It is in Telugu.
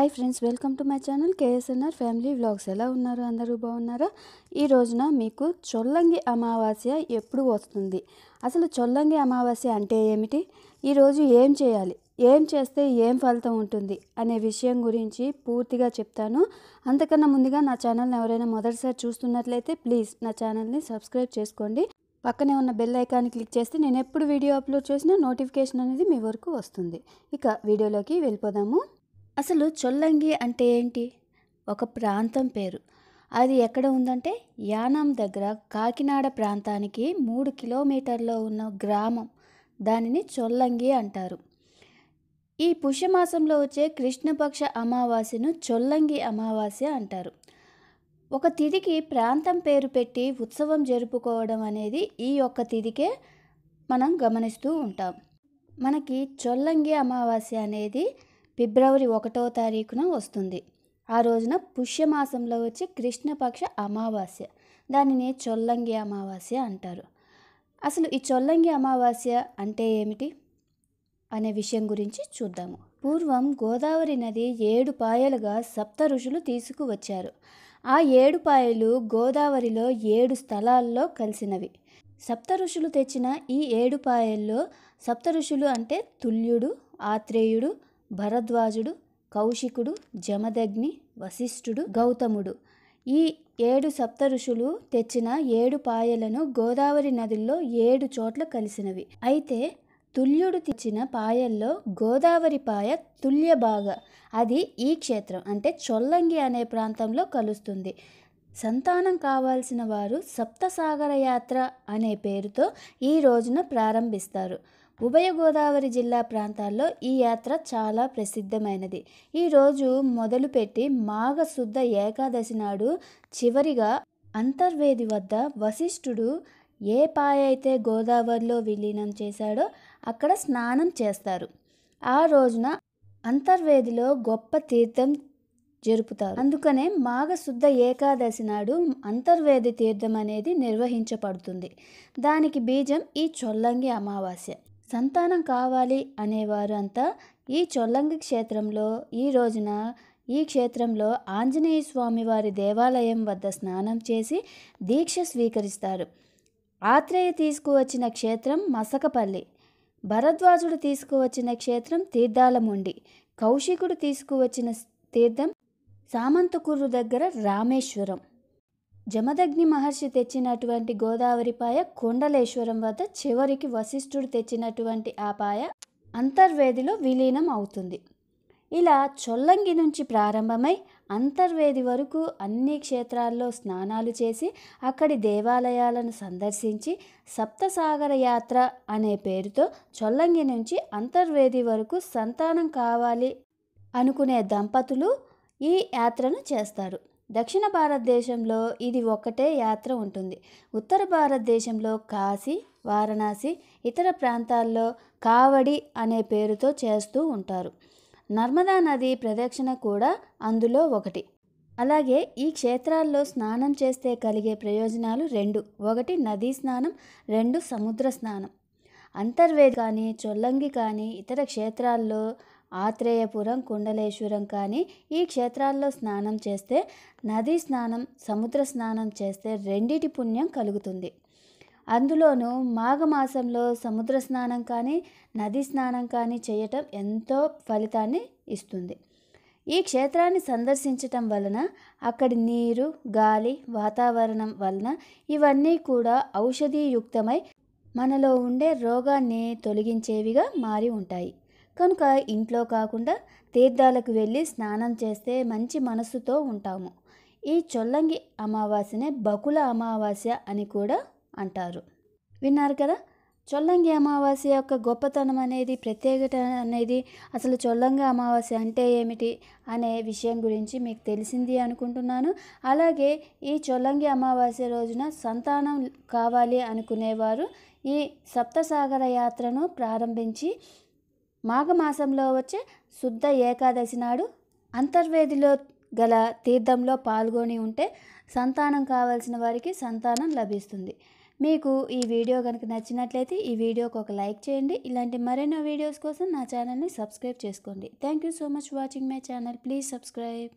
hi friends welcome to my channel KSNR family vlogs ఎలా ఉన్నారు అందరూ బాగున్నారా ఈ రోజున మీకు చొల్లంగి అమావాస్య ఎప్పుడు వస్తుంది అసలు చొల్లంగి అమావాస్య అంటే ఏమిటి ఈరోజు ఏం చేయాలి ఏం చేస్తే ఏం ఫలితం ఉంటుంది అనే విషయం గురించి పూర్తిగా చెప్తాను అంతకన్నా ముందుగా నా ఛానల్ని ఎవరైనా మొదటిసారి చూస్తున్నట్లయితే ప్లీజ్ నా ఛానల్ని సబ్స్క్రైబ్ చేసుకోండి పక్కనే ఉన్న బెల్ ఐకాన్ని క్లిక్ చేస్తే నేను ఎప్పుడు వీడియో అప్లోడ్ చేసినా నోటిఫికేషన్ అనేది మీ వరకు వస్తుంది ఇక వీడియోలోకి వెళ్ళిపోదాము అసలు చొల్లంగి అంటే ఏంటి ఒక ప్రాంతం పేరు అది ఎక్కడ ఉందంటే యానాం దగ్గర కాకినాడ ప్రాంతానికి మూడు కిలోమీటర్లో ఉన్న గ్రామం దానిని చొల్లంగి అంటారు ఈ పుష్యమాసంలో వచ్చే కృష్ణపక్ష అమావాస్యను చొల్లంగి అమావాస్య అంటారు ఒక తిథికి ప్రాంతం పేరు పెట్టి ఉత్సవం జరుపుకోవడం అనేది ఈ ఒక్క తిథికే మనం గమనిస్తూ ఉంటాం మనకి చొల్లంగి అమావాస్య అనేది ఫిబ్రవరి ఒకటో తారీఖున వస్తుంది ఆ రోజున పుష్యమాసంలో వచ్చే కృష్ణపక్ష అమావాస్య దానిని చొల్లంగి అమావాస్య అంటారు అసలు ఈ చొల్లంగి అమావాస్య అంటే ఏమిటి అనే విషయం గురించి చూద్దాము పూర్వం గోదావరి నది ఏడు పాయలుగా సప్త ఋషులు తీసుకువచ్చారు ఆ ఏడు పాయలు గోదావరిలో ఏడు స్థలాల్లో కలిసినవి సప్త ఋషులు తెచ్చిన ఈ ఏడు పాయల్లో సప్త ఋషులు అంటే తుల్యుడు ఆత్రేయుడు భరద్వాజుడు కౌశికుడు జమదగ్ని వశిష్ఠుడు గౌతముడు ఈ ఏడు సప్త ఋషులు తెచ్చిన ఏడు పాయలను గోదావరి నదుల్లో ఏడు చోట్ల కలిసినవి అయితే తుల్యుడు తెచ్చిన పాయల్లో గోదావరి పాయ తుల్య భాగ అది ఈ క్షేత్రం అంటే చొల్లంగి అనే ప్రాంతంలో కలుస్తుంది సంతానం కావాల్సిన వారు సప్తసాగర యాత్ర అనే పేరుతో ఈ రోజున ప్రారంభిస్తారు ఉభయ గోదావరి జిల్లా ప్రాంతాల్లో ఈ యాత్ర చాలా ప్రసిద్ధమైనది ఈరోజు మొదలుపెట్టి మాఘశుద్ధ ఏకాదశి నాడు చివరిగా అంతర్వేది వద్ద వశిష్ఠుడు ఏ పాయ అయితే గోదావరిలో విలీనం చేశాడో అక్కడ స్నానం చేస్తారు ఆ రోజున అంతర్వేదిలో గొప్ప తీర్థం జరుపుతారు అందుకనే మాఘశుద్ధ ఏకాదశి నాడు అంతర్వేది తీర్థం అనేది నిర్వహించబడుతుంది దానికి బీజం ఈ చొల్లంగి అమావాస్య సంతానం కావాలి అనేవారు అంతా ఈ చొల్లంగి క్షేత్రంలో ఈ రోజున ఈ క్షేత్రంలో ఆంజనేయ స్వామి వారి దేవాలయం వద్ద స్నానం చేసి దీక్ష స్వీకరిస్తారు ఆత్రేయ తీసుకువచ్చిన క్షేత్రం మసకపల్లి భరద్వాజుడు తీసుకువచ్చిన క్షేత్రం తీర్థాలముండి కౌశికుడు తీసుకువచ్చిన తీర్థం సామంతకూరు దగ్గర రామేశ్వరం జమదగ్ని మహర్షి తెచ్చినటువంటి గోదావరి పాయ కొండలేశ్వరం వద్ద చివరికి వశిష్ఠుడు తెచ్చినటువంటి ఆ పాయ అంతర్వేదిలో విలీనం అవుతుంది ఇలా చొల్లంగి నుంచి ప్రారంభమై అంతర్వేది వరకు అన్ని క్షేత్రాల్లో స్నానాలు చేసి అక్కడి దేవాలయాలను సందర్శించి సప్తసాగర యాత్ర అనే పేరుతో చొల్లంగి నుంచి అంతర్వేది వరకు సంతానం కావాలి అనుకునే దంపతులు ఈ యాత్రను చేస్తారు దక్షిణ భారతదేశంలో ఇది ఒకటే యాత్ర ఉంటుంది ఉత్తర భారతదేశంలో కాశీ వారణాసి ఇతర ప్రాంతాల్లో కావడి అనే పేరుతో చేస్తూ ఉంటారు నర్మదా నది ప్రదక్షిణ కూడా అందులో ఒకటి అలాగే ఈ క్షేత్రాల్లో స్నానం చేస్తే కలిగే ప్రయోజనాలు రెండు ఒకటి నదీ స్నానం రెండు సముద్ర స్నానం అంతర్వేది కానీ చొల్లంగి కానీ ఇతర క్షేత్రాల్లో ఆత్రేయపురం కుండలేశ్వరం కానీ ఈ క్షేత్రాల్లో స్నానం చేస్తే నదీ స్నానం సముద్ర స్నానం చేస్తే రెండిటి పుణ్యం కలుగుతుంది అందులోనూ మాఘమాసంలో సముద్ర స్నానం కానీ నదీ స్నానం కానీ చేయటం ఎంతో ఫలితాన్ని ఇస్తుంది ఈ క్షేత్రాన్ని సందర్శించటం వలన అక్కడి నీరు గాలి వాతావరణం వలన ఇవన్నీ కూడా ఔషధీయుక్తమై మనలో ఉండే రోగాన్ని తొలగించేవిగా మారి ఉంటాయి కనుక ఇంట్లో కాకుండా తీర్థాలకు వెళ్ళి స్నానం చేస్తే మంచి మనస్సుతో ఉంటాము ఈ చొల్లంగి అమావాస్యనే బకుల అమావాస్య అని కూడా అంటారు విన్నారు కదా చొల్లంగి అమావాస్య యొక్క గొప్పతనం అనేది ప్రత్యేకత అనేది అసలు చొల్లంగి అమావాస్య అంటే ఏమిటి అనే విషయం గురించి మీకు తెలిసింది అనుకుంటున్నాను అలాగే ఈ చొల్లంగి అమావాస్య రోజున సంతానం కావాలి అనుకునేవారు ఈ సప్తసాగర యాత్రను ప్రారంభించి మాఘమాసంలో వచ్చే శుద్ధ ఏకాదశి నాడు అంతర్వేదిలో గల తీర్థంలో పాల్గొని ఉంటే సంతానం కావాల్సిన వారికి సంతానం లభిస్తుంది మీకు ఈ వీడియో కనుక నచ్చినట్లయితే ఈ వీడియోకి ఒక లైక్ చేయండి ఇలాంటి మరెన్నో వీడియోస్ కోసం నా ఛానల్ని సబ్స్క్రైబ్ చేసుకోండి thank you so much watching my channel please subscribe